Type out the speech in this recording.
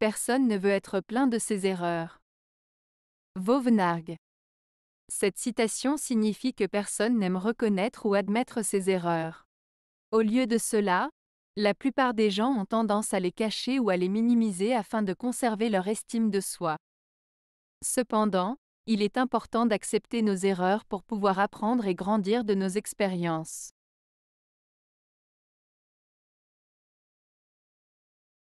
Personne ne veut être plein de ses erreurs. Vauvenargue. Cette citation signifie que personne n'aime reconnaître ou admettre ses erreurs. Au lieu de cela, la plupart des gens ont tendance à les cacher ou à les minimiser afin de conserver leur estime de soi. Cependant, il est important d'accepter nos erreurs pour pouvoir apprendre et grandir de nos expériences.